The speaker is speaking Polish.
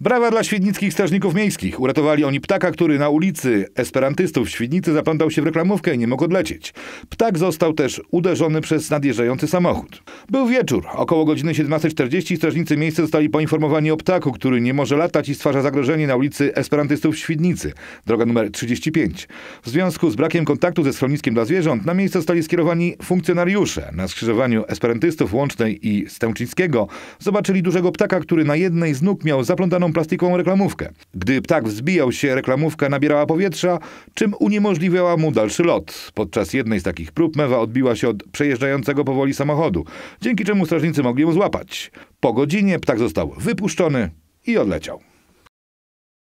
Brawa dla świdnickich strażników miejskich. Uratowali oni ptaka, który na ulicy Esperantystów w Świdnicy zaplątał się w reklamówkę i nie mógł odlecieć. Ptak został też uderzony przez nadjeżdżający samochód. Był wieczór. Około godziny 17.40 strażnicy miejscy zostali poinformowani o ptaku, który nie może latać i stwarza zagrożenie na ulicy Esperantystów w Świdnicy, droga numer 35. W związku z brakiem kontaktu ze schroniskiem dla zwierząt na miejsce zostali skierowani funkcjonariusze. Na skrzyżowaniu Esperantystów Łącznej i Stęczyńskiego zobaczyli dużego ptaka, który na jednej z nóg miał zaplątaną plastikową reklamówkę. Gdy ptak wzbijał się, reklamówka nabierała powietrza, czym uniemożliwiała mu dalszy lot. Podczas jednej z takich prób mewa odbiła się od przejeżdżającego powoli samochodu, dzięki czemu strażnicy mogli ją złapać. Po godzinie ptak został wypuszczony i odleciał.